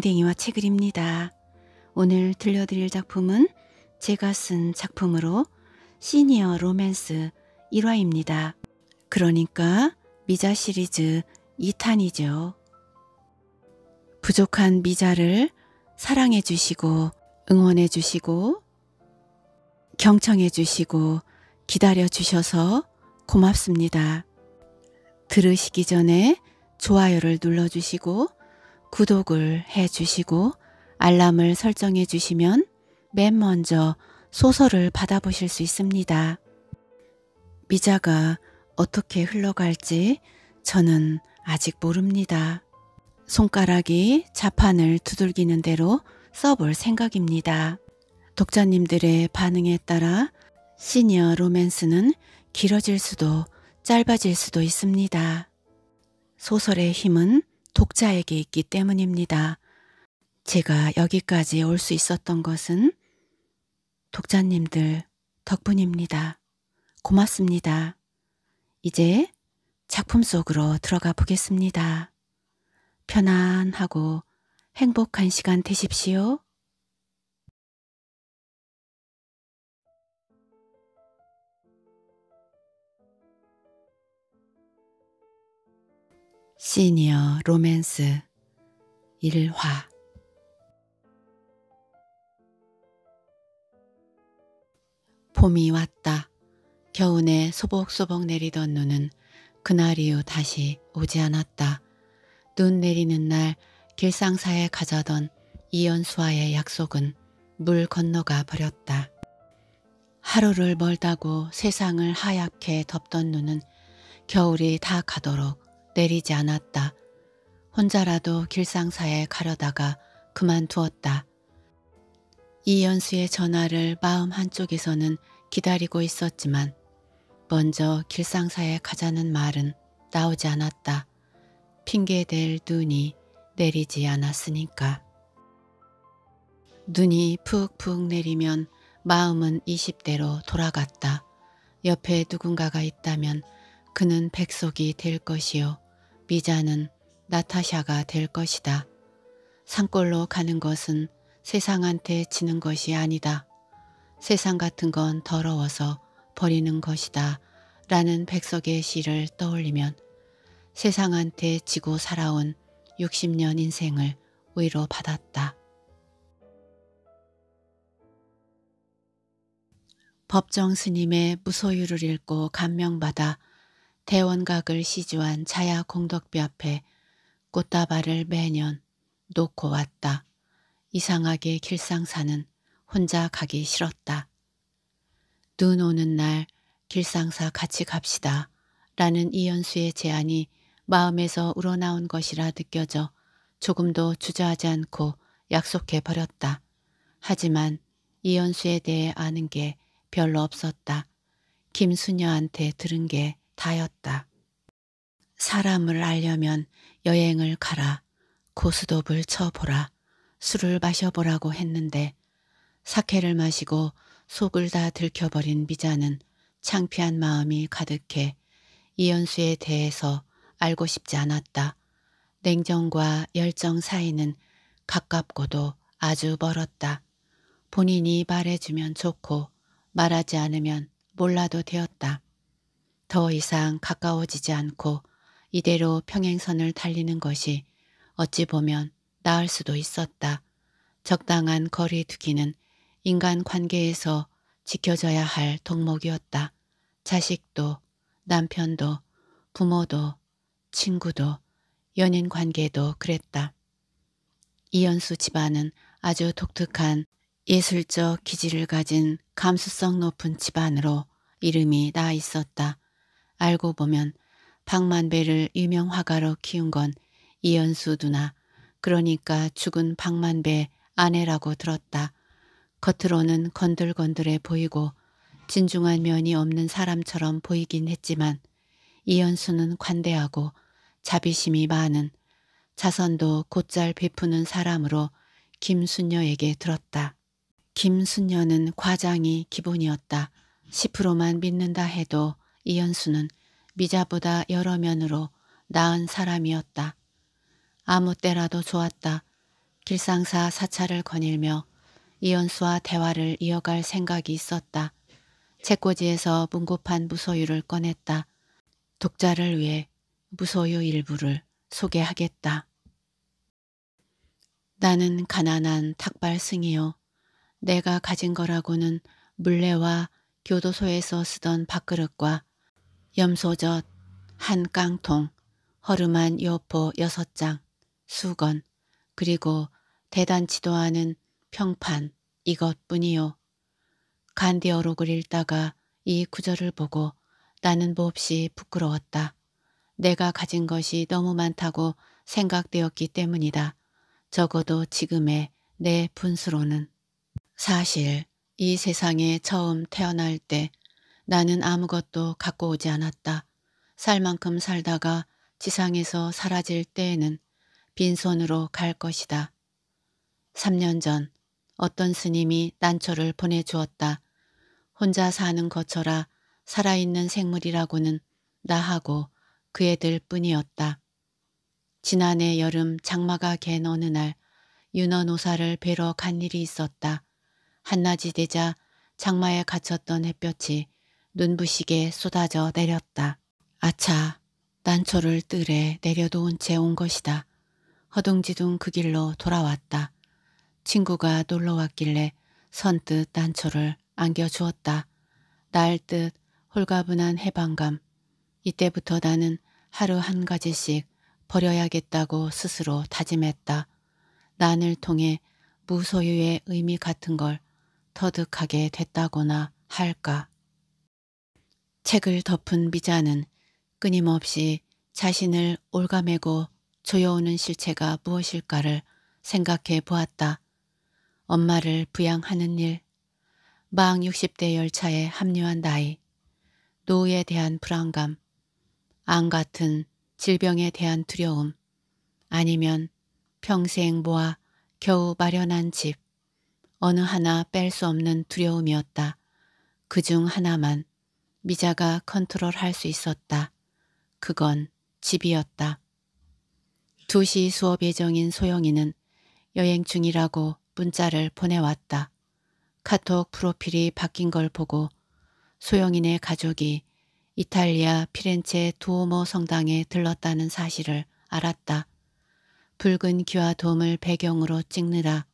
댕댕이와 책을 입니다. 오늘 들려드릴 작품은 제가 쓴 작품으로 시니어 로맨스 1화입니다. 그러니까 미자 시리즈 2탄이죠. 부족한 미자를 사랑해 주시고 응원해 주시고 경청해 주시고 기다려 주셔서 고맙습니다. 들으시기 전에 좋아요를 눌러주시고 구독을 해 주시고 알람을 설정해 주시면 맨 먼저 소설을 받아보실 수 있습니다. 미자가 어떻게 흘러갈지 저는 아직 모릅니다. 손가락이 자판을 두들기는 대로 써볼 생각입니다. 독자님들의 반응에 따라 시니어 로맨스는 길어질 수도 짧아질 수도 있습니다. 소설의 힘은 독자에게 있기 때문입니다. 제가 여기까지 올 수 있었던 것은 독자님들 덕분입니다. 고맙습니다. 이제 작품 속으로 들어가 보겠습니다. 편안하고 행복한 시간 되십시오. 시니어 로맨스 일화 봄이 왔다. 겨우내 소복소복 내리던 눈은 그날 이후 다시 오지 않았다. 눈 내리는 날 길상사에 가자던 이연수와의 약속은 물 건너가 버렸다. 하루를 멀다고 세상을 하얗게 덮던 눈은 겨울이 다 가도록 내리지 않았다. 혼자라도 길상사에 가려다가 그만두었다. 이연수의 전화를 마음 한쪽에서는 기다리고 있었지만 먼저 길상사에 가자는 말은 나오지 않았다. 핑계댈 눈이 내리지 않았으니까. 눈이 푹푹 내리면 마음은 20대로 돌아갔다. 옆에 누군가가 있다면 그는 백속이 될 것이요. 미자는 나타샤가 될 것이다. 산골로 가는 것은 세상한테 지는 것이 아니다. 세상 같은 건 더러워서 버리는 것이다. 라는 백석의 시를 떠올리면 세상한테 지고 살아온 60년 인생을 위로 받았다. 법정 스님의 무소유를 읽고 감명받아 대원각을 시주한 자야 공덕비 앞에 꽃다발을 매년 놓고 왔다. 이상하게 길상사는 혼자 가기 싫었다. 눈 오는 날 길상사 같이 갑시다. 라는 이연수의 제안이 마음에서 우러나온 것이라 느껴져 조금도 주저하지 않고 약속해 버렸다. 하지만 이연수에 대해 아는 게 별로 없었다. 김수녀한테 들은 게 다였다. 사람을 알려면 여행을 가라, 고스톱을 쳐보라, 술을 마셔보라고 했는데 사케를 마시고 속을 다 들켜버린 미자는 창피한 마음이 가득해 이연수에 대해서 알고 싶지 않았다. 냉정과 열정 사이는 가깝고도 아주 멀었다. 본인이 말해주면 좋고 말하지 않으면 몰라도 되었다. 더 이상 가까워지지 않고 이대로 평행선을 달리는 것이 어찌 보면 나을 수도 있었다. 적당한 거리 두기는 인간 관계에서 지켜져야 할 덕목이었다. 자식도 남편도 부모도 친구도 연인 관계도 그랬다. 이연수 집안은 아주 독특한 예술적 기질을 가진 감수성 높은 집안으로 이름이 나 있었다. 알고 보면 박만배를 유명 화가로 키운 건 이연수 누나 그러니까 죽은 박만배 아내라고 들었다. 겉으로는 건들건들해 보이고 진중한 면이 없는 사람처럼 보이긴 했지만 이연수는 관대하고 자비심이 많은 자선도 곧잘 베푸는 사람으로 김순녀에게 들었다. 김순녀는 과장이 기본이었다. 10%만 믿는다 해도 이현수는 미자보다 여러 면으로 나은 사람이었다. 아무 때라도 좋았다. 길상사 사찰을 거닐며 이현수와 대화를 이어갈 생각이 있었다. 책꽂이에서 문고판 무소유를 꺼냈다. 독자를 위해 무소유 일부를 소개하겠다. 나는 가난한 탁발승이요. 내가 가진 거라고는 물레와 교도소에서 쓰던 밥그릇과 염소젓 한 깡통, 허름한 요포 여섯 장, 수건, 그리고 대단치도 않은 평판 이것뿐이요. 간디어록을 읽다가 이 구절을 보고 나는 몹시 부끄러웠다. 내가 가진 것이 너무 많다고 생각되었기 때문이다. 적어도 지금의 내 분수로는. 사실 이 세상에 처음 태어날 때 나는 아무것도 갖고 오지 않았다. 살 만큼 살다가 지상에서 사라질 때에는 빈손으로 갈 것이다. 3년 전 어떤 스님이 난초를 보내주었다. 혼자 사는 것처라 살아있는 생물이라고는 나하고 그 애들 뿐이었다. 지난해 여름 장마가 갠 어느 날 윤어노사를 뵈러 간 일이 있었다. 한낮이 되자 장마에 갇혔던 햇볕이 눈부시게 쏟아져 내렸다. 아차, 난초를 뜰에 내려놓은 채 온 것이다. 허둥지둥 그 길로 돌아왔다. 친구가 놀러 왔길래 선뜻 난초를 안겨주었다. 날 뜻 홀가분한 해방감. 이때부터 나는 하루 한 가지씩 버려야겠다고 스스로 다짐했다. 난을 통해 무소유의 의미 같은 걸 터득하게 됐다거나 할까. 책을 덮은 미자는 끊임없이 자신을 올가매고 조여오는 실체가 무엇일까를 생각해 보았다. 엄마를 부양하는 일, 망 60대 열차에 합류한 나이, 노후에 대한 불안감, 암 같은 질병에 대한 두려움, 아니면 평생 모아 겨우 마련한 집, 어느 하나 뺄 수 없는 두려움이었다. 그 중 하나만 미자가 컨트롤할 수 있었다. 그건 집이었다. 2시 수업 예정인 소영이는 여행 중이라고 문자를 보내왔다. 카톡 프로필이 바뀐 걸 보고 소영이네 가족이 이탈리아 피렌체 두오모 성당에 들렀다는 사실을 알았다. 붉은 귀와 돔을 배경으로 찍느라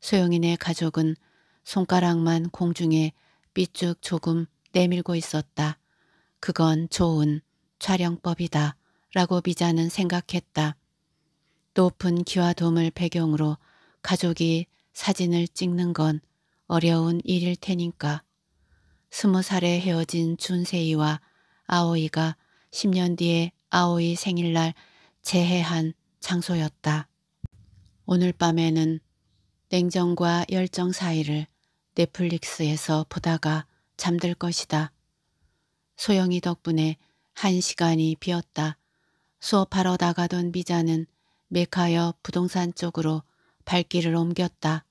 소영이네 가족은 손가락만 공중에 삐쭉 조금 내밀고 있었다. 그건 좋은 촬영법이다 라고 비자는 생각했다. 높은 기와돔을 배경으로 가족이 사진을 찍는 건 어려운 일일 테니까. 스무 살에 헤어진 준세이와 아오이가 10년 뒤에 아오이 생일날 재해한 장소였다. 오늘 밤에는 냉정과 열정 사이를 넷플릭스에서 보다가 잠들 것이다. 소영이 덕분에 한 시간이 비었다. 수업하러 나가던 미자는 메카여 부동산 쪽으로 발길을 옮겼다.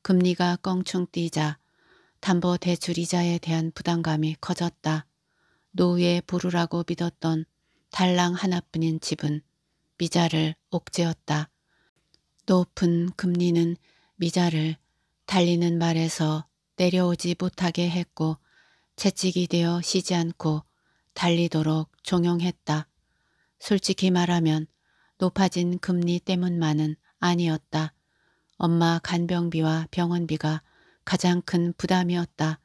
금리가 껑충 뛰자 담보 대출 이자에 대한 부담감이 커졌다. 노후에 보루라고 믿었던 달랑 하나뿐인 집은 미자를 옥죄었다. 높은 금리는 미자를 달리는 말에서 내려오지 못하게 했고 채찍이 되어 쉬지 않고 달리도록 종용했다. 솔직히 말하면 높아진 금리 때문만은 아니었다. 엄마 간병비와 병원비가 가장 큰 부담이었다.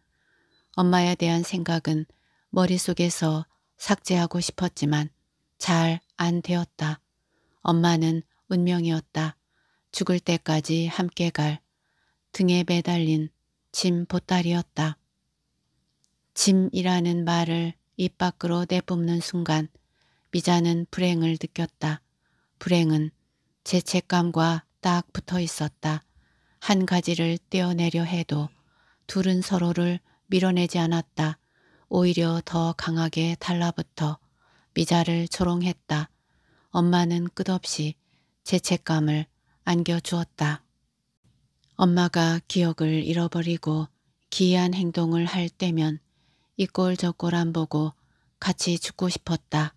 엄마에 대한 생각은 머릿속에서 삭제하고 싶었지만 잘 안 되었다. 엄마는 운명이었다. 죽을 때까지 함께 갈 등에 매달린 짐 보따리였다. 짐이라는 말을 입 밖으로 내뿜는 순간 미자는 불행을 느꼈다. 불행은 죄책감과 딱 붙어 있었다. 한 가지를 떼어내려 해도 둘은 서로를 밀어내지 않았다. 오히려 더 강하게 달라붙어 미자를 조롱했다. 엄마는 끝없이 죄책감을 안겨주었다. 엄마가 기억을 잃어버리고 기이한 행동을 할 때면 이 꼴 저 꼴 안 보고 같이 죽고 싶었다.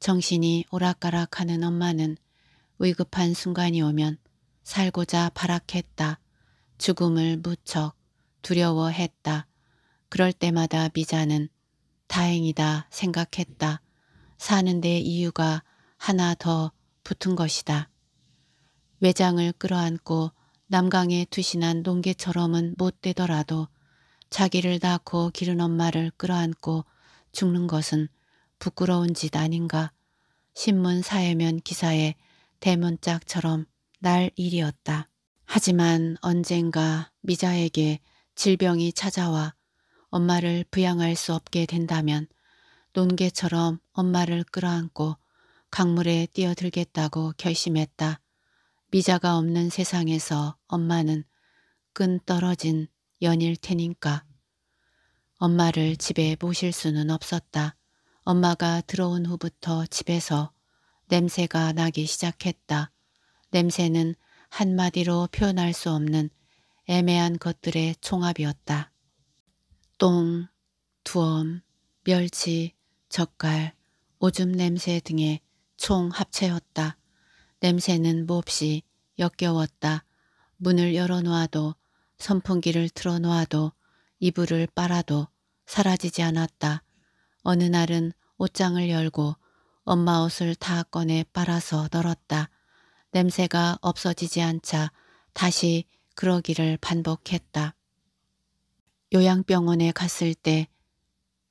정신이 오락가락하는 엄마는 위급한 순간이 오면 살고자 발악했다. 죽음을 무척 두려워했다. 그럴 때마다 미자는 다행이다 생각했다. 사는데 이유가 하나 더 붙은 것이다. 외장을 끌어안고 남강의 투신한 농개처럼은 못 되더라도 자기를 낳고 기른 엄마를 끌어안고 죽는 것은 부끄러운 짓 아닌가. 신문 사회면 기사에 대문짝처럼 날 일이었다. 하지만 언젠가 미자에게 질병이 찾아와 엄마를 부양할 수 없게 된다면 논개처럼 엄마를 끌어안고 강물에 뛰어들겠다고 결심했다. 미자가 없는 세상에서 엄마는 끈 떨어진 연일 테니까. 엄마를 집에 모실 수는 없었다. 엄마가 들어온 후부터 집에서 냄새가 나기 시작했다. 냄새는 한마디로 표현할 수 없는 애매한 것들의 총합이었다. 똥, 두엄, 멸치, 젓갈, 오줌 냄새 등의 총 합체였다. 냄새는 몹시 역겨웠다. 문을 열어놓아도 선풍기를 틀어놓아도 이불을 빨아도 사라지지 않았다. 어느 날은 옷장을 열고 엄마 옷을 다 꺼내 빨아서 널었다. 냄새가 없어지지 않자 다시 그러기를 반복했다. 요양병원에 갔을 때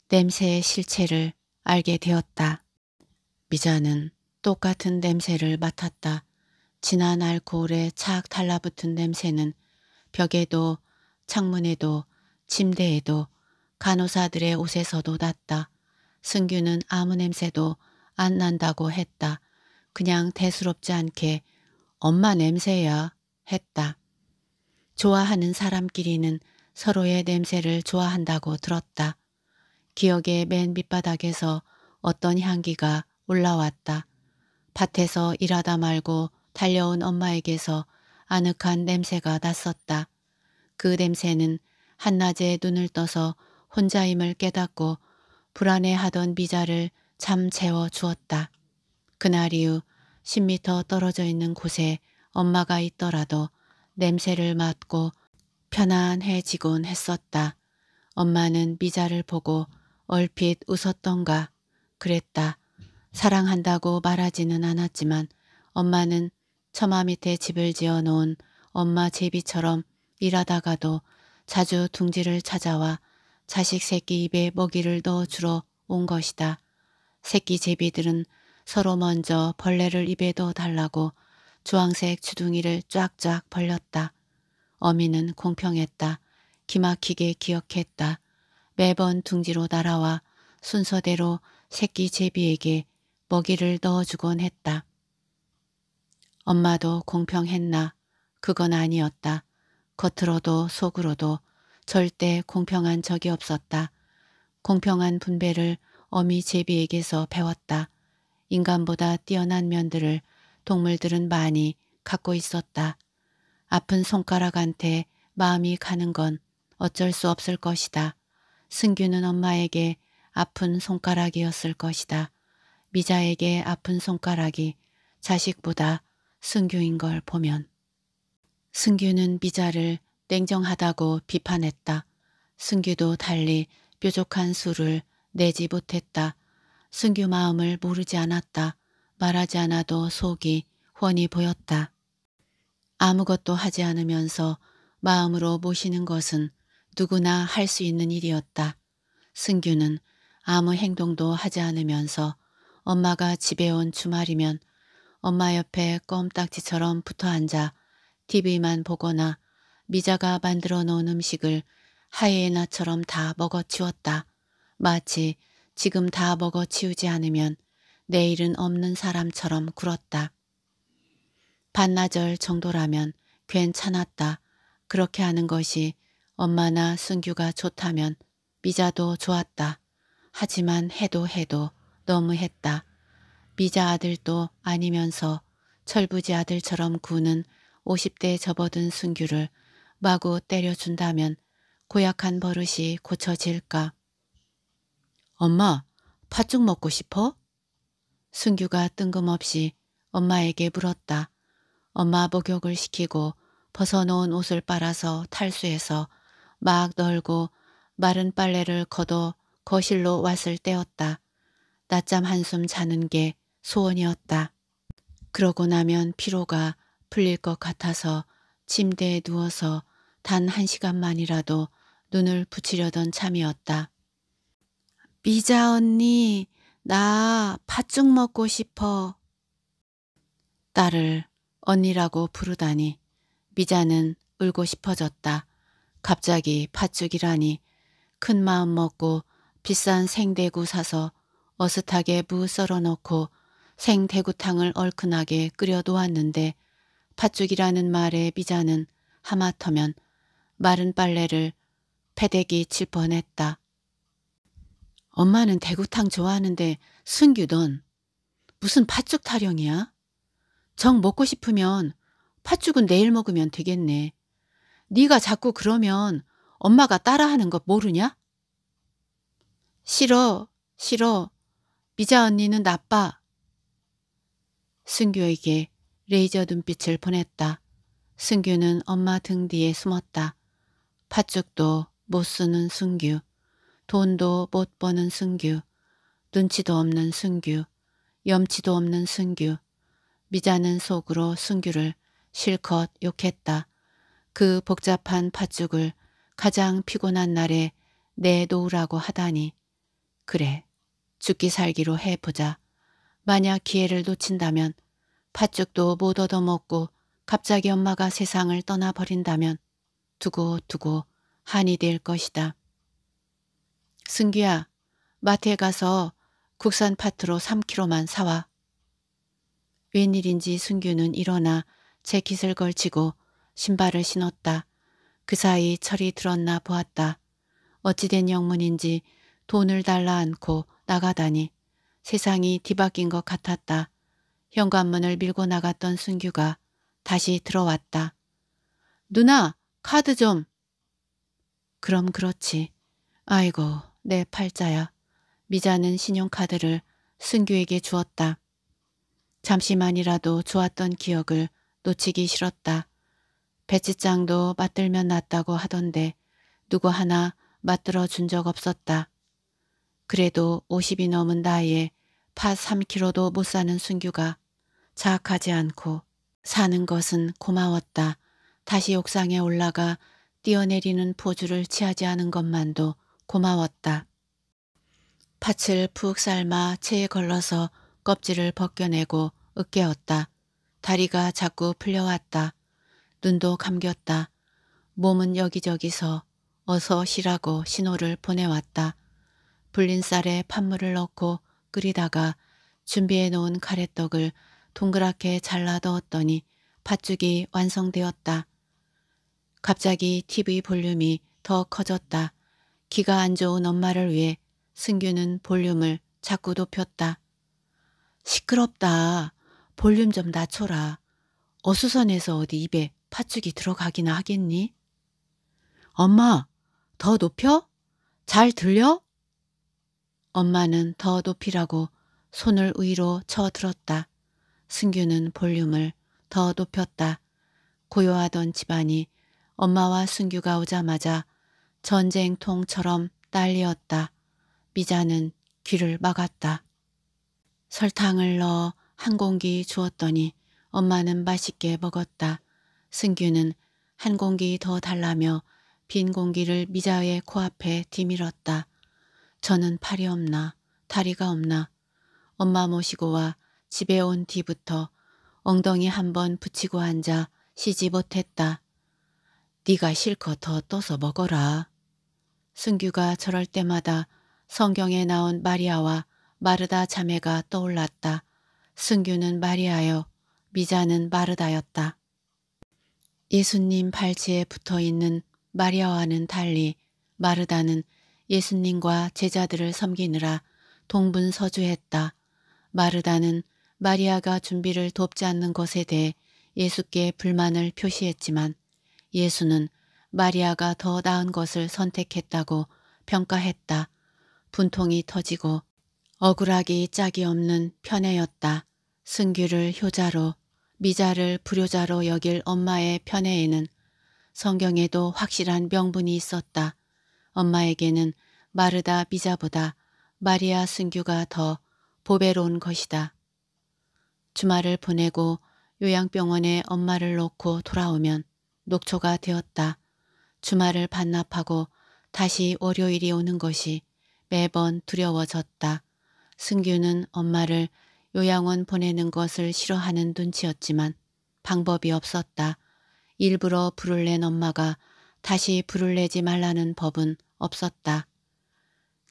냄새의 실체를 알게 되었다. 미자는 똑같은 냄새를 맡았다. 진한 알코올에 착 달라붙은 냄새는 벽에도 창문에도 침대에도 간호사들의 옷에서도 났다. 승규는 아무 냄새도 안 난다고 했다. 그냥 대수롭지 않게 엄마 냄새야 했다. 좋아하는 사람끼리는 서로의 냄새를 좋아한다고 들었다. 기억의 맨 밑바닥에서 어떤 향기가 올라왔다. 밭에서 일하다 말고 달려온 엄마에게서 아늑한 냄새가 났었다. 그 냄새는 한낮에 눈을 떠서 혼자임을 깨닫고 불안해하던 미자를 잠 재워 주었다. 그날 이후 10미터 떨어져 있는 곳에 엄마가 있더라도 냄새를 맡고 편안해지곤 했었다. 엄마는 미자를 보고 얼핏 웃었던가 그랬다. 사랑한다고 말하지는 않았지만 엄마는 처마 밑에 집을 지어 놓은 엄마 제비처럼 일하다가도 자주 둥지를 찾아와 자식 새끼 입에 먹이를 넣어 주러 온 것이다. 새끼 제비들은 서로 먼저 벌레를 입에 넣어 달라고 주황색 주둥이를 쫙쫙 벌렸다. 어미는 공평했다. 기막히게 기억했다. 매번 둥지로 날아와 순서대로 새끼 제비에게 먹이를 넣어주곤 했다. 엄마도 공평했나? 그건 아니었다. 겉으로도 속으로도 절대 공평한 적이 없었다. 공평한 분배를 어미 제비에게서 배웠다. 인간보다 뛰어난 면들을 동물들은 많이 갖고 있었다. 아픈 손가락한테 마음이 가는 건 어쩔 수 없을 것이다. 승규는 엄마에게 아픈 손가락이었을 것이다. 미자에게 아픈 손가락이 자식보다 승규인 걸 보면 승규는 미자를 냉정하다고 비판했다. 승규도 달리 뾰족한 수를 내지 못했다. 승규 마음을 모르지 않았다. 말하지 않아도 속이 훤히 보였다. 아무것도 하지 않으면서 마음으로 모시는 것은 누구나 할 수 있는 일이었다. 승규는 아무 행동도 하지 않으면서 엄마가 집에 온 주말이면 엄마 옆에 껌딱지처럼 붙어 앉아 TV만 보거나 미자가 만들어 놓은 음식을 하이에나처럼 다 먹어치웠다. 마치 지금 다 먹어치우지 않으면 내일은 없는 사람처럼 굴었다. 반나절 정도라면 괜찮았다. 그렇게 하는 것이 엄마나 승규가 좋다면 미자도 좋았다. 하지만 해도 해도 너무했다. 미자 아들도 아니면서 철부지 아들처럼 구는 50대에 접어든 순규를 마구 때려준다면 고약한 버릇이 고쳐질까. 엄마, 팥죽 먹고 싶어? 순규가 뜬금없이 엄마에게 물었다. 엄마 목욕을 시키고 벗어놓은 옷을 빨아서 탈수해서 막 널고 마른 빨래를 걷어 거실로 왔을 때였다. 낮잠 한숨 자는 게 소원이었다. 그러고 나면 피로가 풀릴 것 같아서 침대에 누워서 단 한 시간만이라도 눈을 붙이려던 참이었다. 미자 언니, 나 팥죽 먹고 싶어. 딸을 언니라고 부르다니 미자는 울고 싶어졌다. 갑자기 팥죽이라니 큰 마음 먹고 비싼 생대구 사서 어슷하게 무 썰어넣고 생대구탕을 얼큰하게 끓여놓았는데 팥죽이라는 말에비자는 하마터면 마른 빨래를 패대기 칠 뻔했다. 엄마는 대구탕 좋아하는데 순규 넌 무슨 팥죽 타령이야? 정 먹고 싶으면 팥죽은 내일 먹으면 되겠네. 네가 자꾸 그러면 엄마가 따라하는 거 모르냐? 싫어, 싫어. 미자 언니는 나빠. 승규에게 레이저 눈빛을 보냈다. 승규는 엄마 등 뒤에 숨었다. 팥죽도 못 쓰는 승규. 돈도 못 버는 승규. 눈치도 없는 승규. 염치도 없는 승규. 미자는 속으로 승규를 실컷 욕했다. 그 복잡한 팥죽을 가장 피곤한 날에 내놓으라고 하다니. 그래. 죽기 살기로 해보자. 만약 기회를 놓친다면 팥죽도 못 얻어먹고 갑자기 엄마가 세상을 떠나버린다면 두고두고 한이 될 것이다. 승규야, 마트에 가서 국산 파트로 3kg만 사와. 웬일인지 승규는 일어나 재킷을 걸치고 신발을 신었다. 그 사이 철이 들었나 보았다. 어찌된 영문인지 돈을 달라 않고 나가다니 세상이 뒤바뀐 것 같았다. 현관문을 밀고 나갔던 순규가 다시 들어왔다. 누나 카드 좀. 그럼 그렇지. 아이고 내 팔자야. 미자는 신용카드를 승규에게 주었다. 잠시만이라도 좋았던 기억을 놓치기 싫었다. 배치장도 맞들면 낫다고 하던데 누구 하나 맞들어 준 적 없었다. 그래도 50이 넘은 나이에 파 3kg도 못 사는 순규가 자학하지 않고 사는 것은 고마웠다. 다시 옥상에 올라가 뛰어내리는 포주를 취하지 않은 것만도 고마웠다. 팥을 푹 삶아 체에 걸러서 껍질을 벗겨내고 으깨웠다 다리가 자꾸 풀려왔다. 눈도 감겼다. 몸은 여기저기서 어서 쉬라고 신호를 보내왔다. 불린 쌀에 팥물을 넣고 끓이다가 준비해 놓은 카레떡을 동그랗게 잘라 넣었더니 팥죽이 완성되었다. 갑자기 TV 볼륨이 더 커졌다. 기가 안 좋은 엄마를 위해 승규는 볼륨을 자꾸 높였다. 시끄럽다. 볼륨 좀 낮춰라. 어수선해서 어디 입에 팥죽이 들어가기나 하겠니? 엄마, 더 높여? 잘 들려? 엄마는 더 높이라고 손을 위로 쳐들었다. 승규는 볼륨을 더 높였다. 고요하던 집안이 엄마와 승규가 오자마자 전쟁통처럼 딸리었다. 미자는 귀를 막았다. 설탕을 넣어 한 공기 주었더니 엄마는 맛있게 먹었다. 승규는 한 공기 더 달라며 빈 공기를 미자의 코앞에 뒤밀었다. 저는 팔이 없나 다리가 없나 엄마 모시고 와 집에 온 뒤부터 엉덩이 한 번 붙이고 앉아 쉬지 못했다. 네가 실컷 더 떠서 먹어라. 승규가 저럴 때마다 성경에 나온 마리아와 마르다 자매가 떠올랐다. 승규는 마리아여 미자는 마르다였다. 예수님 발치에 붙어있는 마리아와는 달리 마르다는 예수님과 제자들을 섬기느라 동분서주했다. 마르다는 마리아가 준비를 돕지 않는 것에 대해 예수께 불만을 표시했지만 예수는 마리아가 더 나은 것을 선택했다고 평가했다. 분통이 터지고 억울하기 짝이 없는 편애였다. 승규를 효자로 미자를 불효자로 여길 엄마의 편애에는 성경에도 확실한 명분이 있었다. 엄마에게는 마르다 비자보다 마리아 승규가 더 보배로운 것이다. 주말을 보내고 요양병원에 엄마를 놓고 돌아오면 녹초가 되었다. 주말을 반납하고 다시 월요일이 오는 것이 매번 두려워졌다. 승규는 엄마를 요양원 보내는 것을 싫어하는 눈치였지만 방법이 없었다. 일부러 불을 낸 엄마가 다시 불을 내지 말라는 법은 없었다.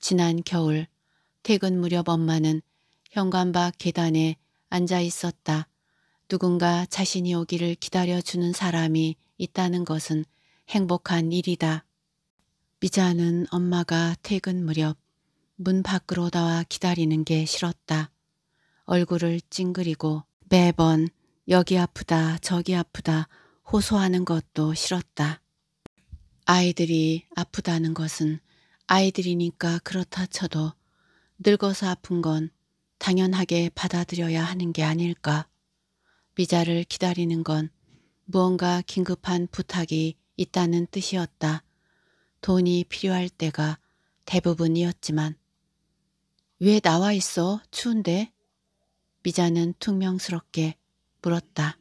지난 겨울 퇴근 무렵 엄마는 현관 밖 계단에 앉아 있었다. 누군가 자신이 오기를 기다려주는 사람이 있다는 것은 행복한 일이다. 미자는 엄마가 퇴근 무렵 문 밖으로 나와 기다리는 게 싫었다. 얼굴을 찡그리고 매번 여기 아프다 저기 아프다 호소하는 것도 싫었다. 아이들이 아프다는 것은 아이들이니까 그렇다 쳐도 늙어서 아픈 건 당연하게 받아들여야 하는 게 아닐까. 미자를 기다리는 건 무언가 긴급한 부탁이 있다는 뜻이었다. 돈이 필요할 때가 대부분이었지만 왜 나와 있어? 추운데? 미자는 퉁명스럽게 물었다.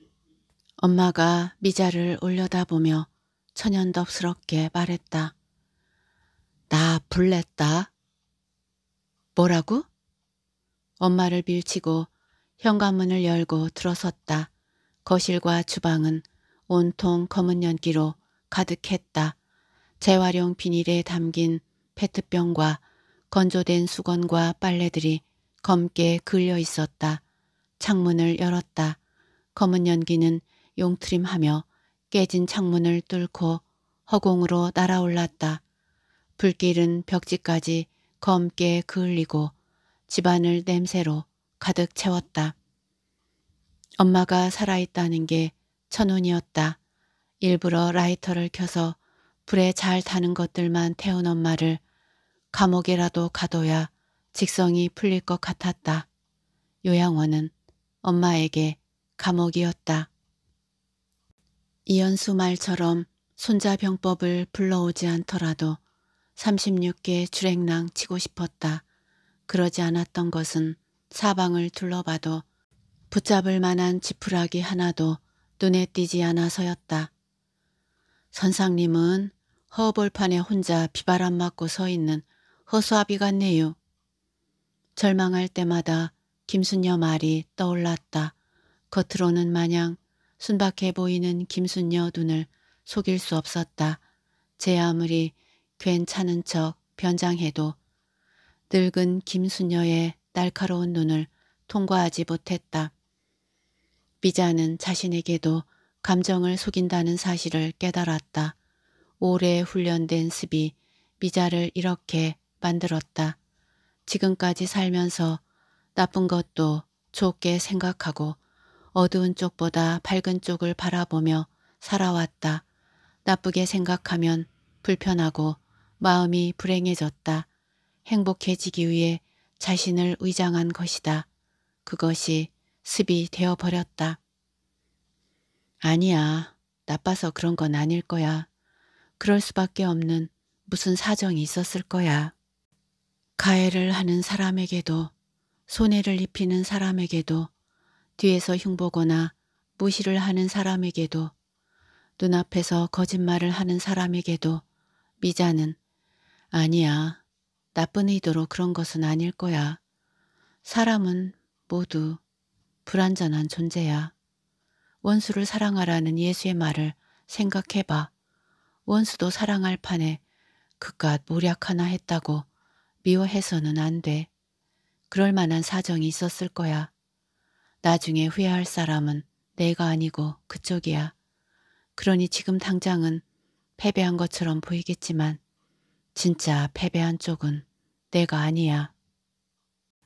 엄마가 미자를 올려다보며 천연덥스럽게 말했다. 나 불냈다. 뭐라고? 엄마를 밀치고 현관문을 열고 들어섰다. 거실과 주방은 온통 검은 연기로 가득했다. 재활용 비닐에 담긴 페트병과 건조된 수건과 빨래들이 검게 그려 있었다. 창문을 열었다. 검은 연기는 용트림하며 깨진 창문을 뚫고 허공으로 날아올랐다. 불길은 벽지까지 검게 그을리고 집안을 냄새로 가득 채웠다. 엄마가 살아있다는 게 천운이었다. 일부러 라이터를 켜서 불에 잘 타는 것들만 태운 엄마를 감옥에라도 가둬야 직성이 풀릴 것 같았다. 요양원은 엄마에게 감옥이었다. 이연수 말처럼 손자병법을 불러오지 않더라도 36개 주행랑 치고 싶었다. 그러지 않았던 것은 사방을 둘러봐도 붙잡을 만한 지푸라기 하나도 눈에 띄지 않아서였다. 선상님은 허벌판에 혼자 비바람 맞고 서 있는 허수아비 같네요. 절망할 때마다 김순녀 말이 떠올랐다. 겉으로는 마냥 순박해 보이는 김순녀 눈을 속일 수 없었다. 제 아무리 괜찮은 척 변장해도 늙은 김순녀의 날카로운 눈을 통과하지 못했다. 미자는 자신에게도 감정을 속인다는 사실을 깨달았다. 오래 훈련된 습이 미자를 이렇게 만들었다. 지금까지 살면서 나쁜 것도 좋게 생각하고 어두운 쪽보다 밝은 쪽을 바라보며 살아왔다. 나쁘게 생각하면 불편하고 마음이 불행해졌다. 행복해지기 위해 자신을 위장한 것이다. 그것이 습이 되어버렸다. 아니야. 나빠서 그런 건 아닐 거야. 그럴 수밖에 없는 무슨 사정이 있었을 거야. 가해를 하는 사람에게도 손해를 입히는 사람에게도 뒤에서 흉보거나 무시를 하는 사람에게도 눈앞에서 거짓말을 하는 사람에게도 미자는 아니야. 나쁜 의도로 그런 것은 아닐 거야. 사람은 모두 불완전한 존재야. 원수를 사랑하라는 예수의 말을 생각해봐. 원수도 사랑할 판에 그깟 모략 하나 했다고 미워해서는 안 돼. 그럴 만한 사정이 있었을 거야. 나중에 후회할 사람은 내가 아니고 그쪽이야. 그러니 지금 당장은 패배한 것처럼 보이겠지만 진짜 패배한 쪽은 내가 아니야.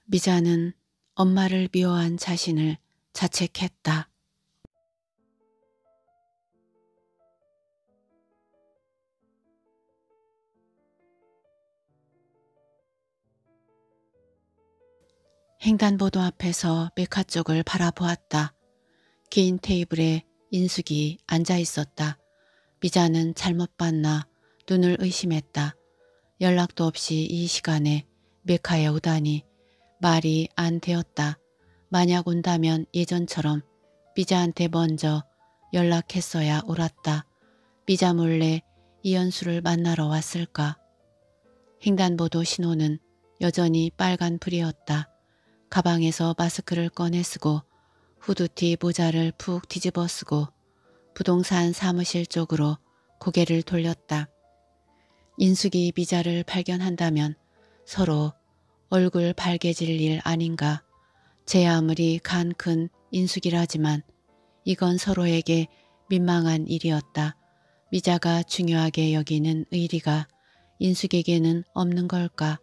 미자는 엄마를 미워한 자신을 자책했다. 횡단보도 앞에서 메카 쪽을 바라보았다. 긴 테이블에 인숙이 앉아 있었다. 미자는 잘못 봤나 눈을 의심했다. 연락도 없이 이 시간에 메카에 오다니 말이 안 되었다. 만약 온다면 예전처럼 미자한테 먼저 연락했어야 옳았다. 미자 몰래 이현수를 만나러 왔을까. 횡단보도 신호는 여전히 빨간불이었다. 가방에서 마스크를 꺼내 쓰고 후드티 모자를 푹 뒤집어 쓰고 부동산 사무실 쪽으로 고개를 돌렸다. 인숙이 미자를 발견한다면 서로 얼굴 밝게질 일 아닌가. 제 아무리 간 큰 인숙이라지만 이건 서로에게 민망한 일이었다. 미자가 중요하게 여기는 의리가 인숙에게는 없는 걸까?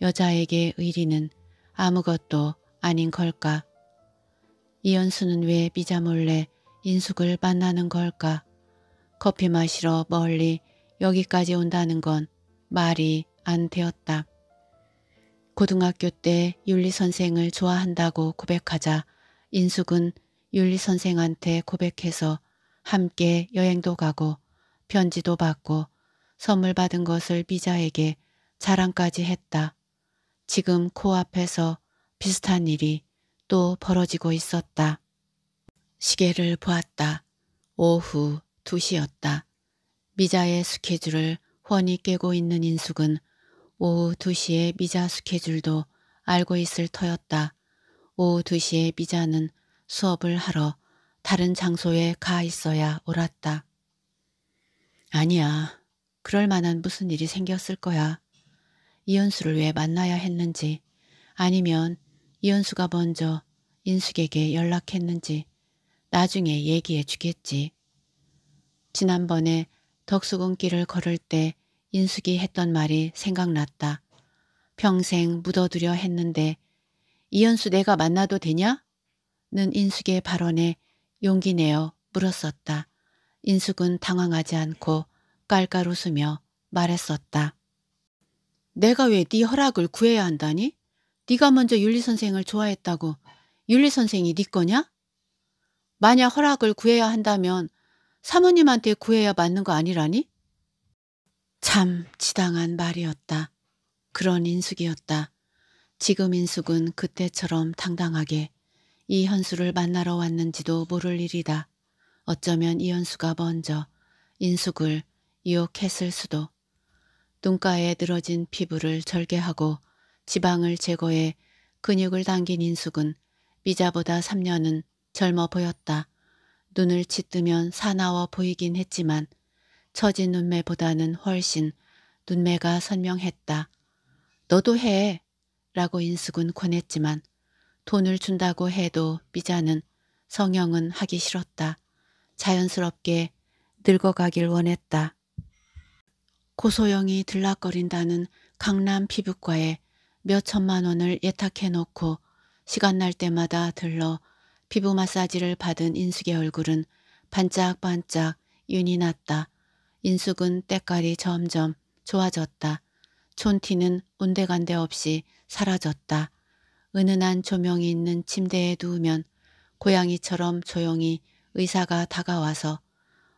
여자에게 의리는 아무것도 아닌 걸까? 이연수는왜 미자 몰래 인숙을 만나는 걸까? 커피 마시러 멀리 여기까지 온다는 건 말이 안 되었다. 고등학교 때 윤리 선생을 좋아한다고 고백하자 인숙은 윤리 선생한테 고백해서 함께 여행도 가고 편지도 받고 선물 받은 것을 미자에게 자랑까지 했다. 지금 코앞에서 비슷한 일이 또 벌어지고 있었다. 시계를 보았다. 오후 2시였다. 미자의 스케줄을 훤히 깨고 있는 인숙은 오후 2시에 미자 스케줄도 알고 있을 터였다. 오후 2시에 미자는 수업을 하러 다른 장소에 가 있어야 옳았다. 아니야. 그럴 만한 무슨 일이 생겼을 거야. 이현수를 왜 만나야 했는지 아니면 이현수가 먼저 인숙에게 연락했는지 나중에 얘기해 주겠지. 지난번에 덕수궁길을 걸을 때 인숙이 했던 말이 생각났다. 평생 묻어두려 했는데 이현수 내가 만나도 되냐? 는 인숙의 발언에 용기 내어 물었었다. 인숙은 당황하지 않고 깔깔 웃으며 말했었다. 내가 왜 네 허락을 구해야 한다니? 네가 먼저 윤리 선생을 좋아했다고 윤리 선생이 네 거냐? 만약 허락을 구해야 한다면 사모님한테 구해야 맞는 거 아니라니? 참 지당한 말이었다. 그런 인숙이었다. 지금 인숙은 그때처럼 당당하게 이 현수를 만나러 왔는지도 모를 일이다. 어쩌면 이 현수가 먼저 인숙을 유혹했을 수도. 눈가에 늘어진 피부를 절개하고 지방을 제거해 근육을 당긴 인숙은 미자보다 3년은 젊어 보였다. 눈을 치뜨면 사나워 보이긴 했지만 처진 눈매보다는 훨씬 눈매가 선명했다. 너도 해! 라고 인숙은 권했지만 돈을 준다고 해도 미자는 성형은 하기 싫었다. 자연스럽게 늙어가길 원했다. 고소영이 들락거린다는 강남 피부과에 몇 천만 원을 예탁해 놓고 시간 날 때마다 들러 피부 마사지를 받은 인숙의 얼굴은 반짝반짝 윤이 났다. 인숙은 때깔이 점점 좋아졌다. 촌티는 온데간데 없이 사라졌다. 은은한 조명이 있는 침대에 누우면 고양이처럼 조용히 의사가 다가와서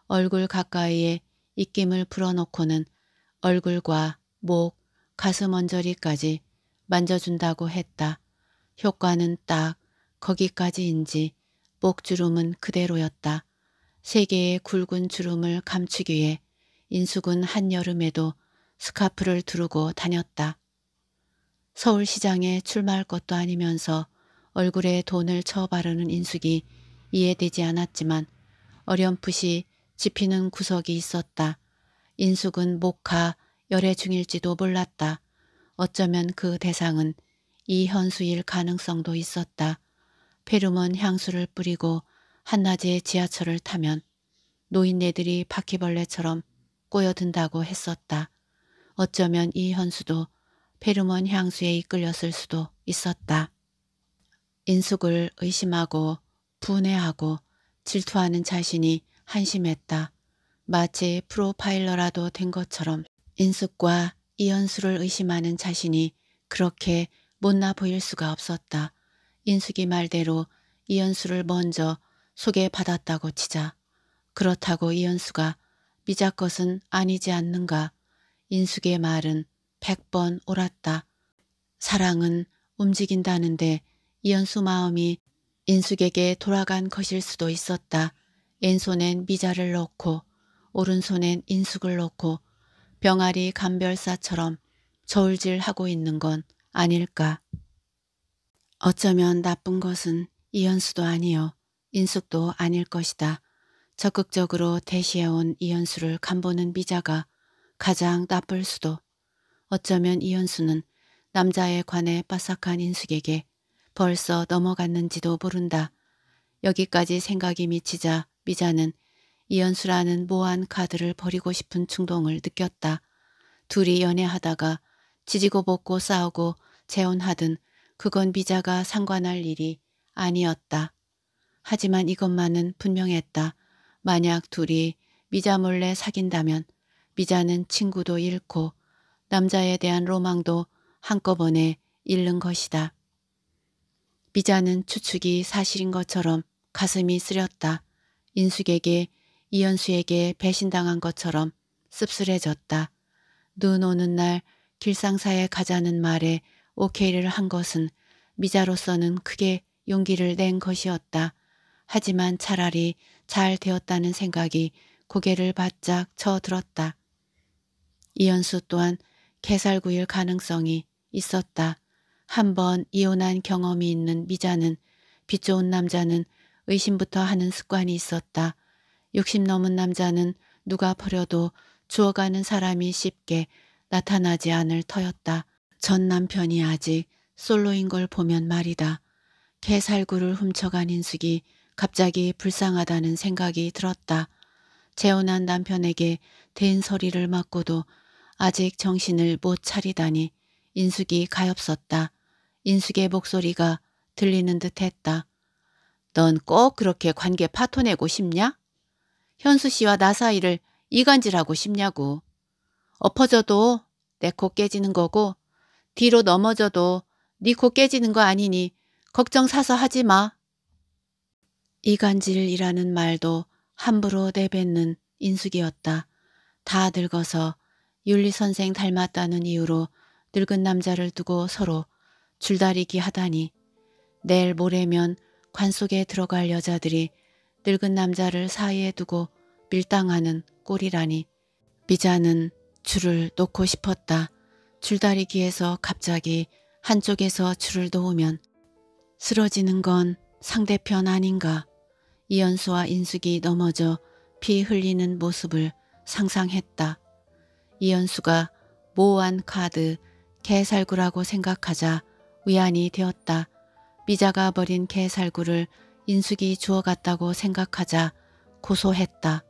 얼굴 가까이에 입김을 불어넣고는 얼굴과 목, 가슴 언저리까지 만져준다고 했다. 효과는 딱 거기까지인지 목 주름은 그대로였다. 세 개의 굵은 주름을 감추기 위해 인숙은 한여름에도 스카프를 두르고 다녔다. 서울시장에 출마할 것도 아니면서 얼굴에 돈을 쳐바르는 인숙이 이해되지 않았지만 어렴풋이 지피는 구석이 있었다. 인숙은 목하 열애 중일지도 몰랐다. 어쩌면 그 대상은 이현수일 가능성도 있었다. 페르몬 향수를 뿌리고 한낮에 지하철을 타면 노인네들이 바퀴벌레처럼 꼬여든다고 했었다. 어쩌면 이현수도 페르몬 향수에 이끌렸을 수도 있었다. 인숙을 의심하고 분해하고 질투하는 자신이 한심했다. 마치 프로파일러라도 된 것처럼 인숙과 이연수를 의심하는 자신이 그렇게 못나 보일 수가 없었다. 인숙이 말대로 이연수를 먼저 소개받았다고 치자. 그렇다고 이연수가 미작 것은 아니지 않는가. 인숙의 말은 백번 옳았다. 사랑은 움직인다는데 이연수 마음이 인숙에게 돌아간 것일 수도 있었다. 왼손엔 미자를 넣고 오른손엔 인숙을 놓고 병아리 감별사처럼 저울질하고 있는 건 아닐까. 어쩌면 나쁜 것은 이현수도 아니요 인숙도 아닐 것이다. 적극적으로 대시해온 이현수를 간보는 미자가 가장 나쁠 수도 어쩌면 이현수는 남자에 관해 빠삭한 인숙에게 벌써 넘어갔는지도 모른다. 여기까지 생각이 미치자 미자는 이연수라는 모한 카드를 버리고 싶은 충동을 느꼈다. 둘이 연애하다가 지지고 볶고 싸우고 재혼하든 그건 미자가 상관할 일이 아니었다. 하지만 이것만은 분명했다. 만약 둘이 미자 몰래 사귄다면 미자는 친구도 잃고 남자에 대한 로망도 한꺼번에 잃는 것이다. 미자는 추측이 사실인 것처럼 가슴이 쓰렸다. 인숙에게 이현수에게 배신당한 것처럼 씁쓸해졌다. 눈 오는 날 길상사에 가자는 말에 오케이를 한 것은 미자로서는 크게 용기를 낸 것이었다. 하지만 차라리 잘 되었다는 생각이 고개를 바짝 쳐들었다. 이현수 또한 개살구일 가능성이 있었다. 한번 이혼한 경험이 있는 미자는 빚 좋은 남자는 의심부터 하는 습관이 있었다. 60 넘은 남자는 누가 버려도 주어가는 사람이 쉽게 나타나지 않을 터였다. 전 남편이 아직 솔로인 걸 보면 말이다. 개살구를 훔쳐간 인숙이 갑자기 불쌍하다는 생각이 들었다. 재혼한 남편에게 된소리를 맞고도 아직 정신을 못 차리다니 인숙이 가엾었다. 인숙의 목소리가 들리는 듯 했다. 넌 꼭 그렇게 관계 파토내고 싶냐? 현수 씨와 나 사이를 이간질하고 싶냐고. 엎어져도 내 코 깨지는 거고 뒤로 넘어져도 니코 네 깨지는 거 아니니 걱정 사서 하지 마. 이간질이라는 말도 함부로 내뱉는 인숙이었다. 다 늙어서 윤리 선생 닮았다는 이유로 늙은 남자를 두고 서로 줄다리기 하다니 내일 모레면 관 속에 들어갈 여자들이 늙은 남자를 사이에 두고 밀당하는 꼴이라니 미자는 줄을 놓고 싶었다. 줄다리기에서 갑자기 한쪽에서 줄을 놓으면 쓰러지는 건 상대편 아닌가. 이연수와 인숙이 넘어져 피 흘리는 모습을 상상했다. 이연수가 모호한 카드 개살구라고 생각하자 위안이 되었다. 미자가 버린 개살구를 인숙이 주어갔다고 생각하자 고소했다.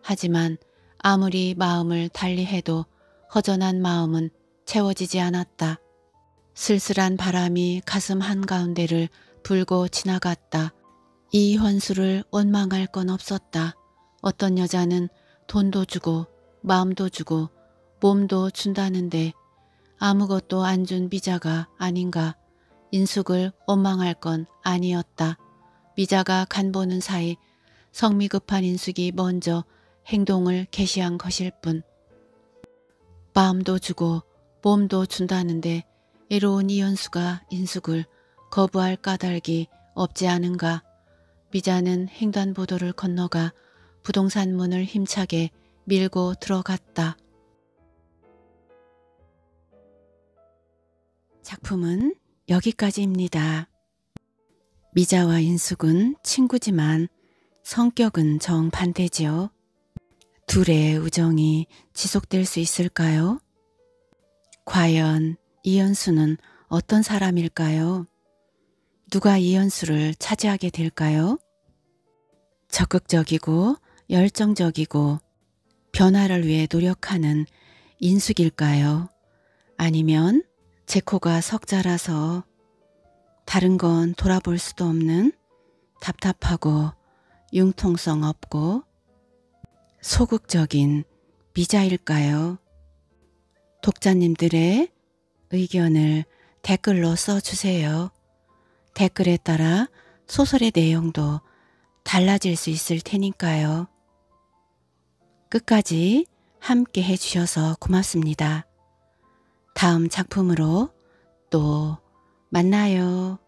하지만 아무리 마음을 달리해도 허전한 마음은 채워지지 않았다. 쓸쓸한 바람이 가슴 한가운데를 불고 지나갔다. 이 현수를 원망할 건 없었다. 어떤 여자는 돈도 주고 마음도 주고 몸도 준다는데 아무것도 안 준 비자가 아닌가 인숙을 원망할 건 아니었다. 미자가 간보는 사이 성미급한 인숙이 먼저 행동을 개시한 것일 뿐 마음도 주고 몸도 준다는데 이로운 이연수가 인숙을 거부할 까닭이 없지 않은가 미자는 횡단보도를 건너가 부동산 문을 힘차게 밀고 들어갔다. 작품은 여기까지입니다. 미자와 인숙은 친구지만 성격은 정반대지요. 둘의 우정이 지속될 수 있을까요? 과연 이현수는 어떤 사람일까요? 누가 이현수를 차지하게 될까요? 적극적이고 열정적이고 변화를 위해 노력하는 인숙일까요? 아니면 제코가 석자라서 다른 건 돌아볼 수도 없는 답답하고 융통성 없고 소극적인 미자일까요? 독자님들의 의견을 댓글로 써주세요. 댓글에 따라 소설의 내용도 달라질 수 있을 테니까요. 끝까지 함께 해주셔서 고맙습니다. 다음 작품으로 또 만나요.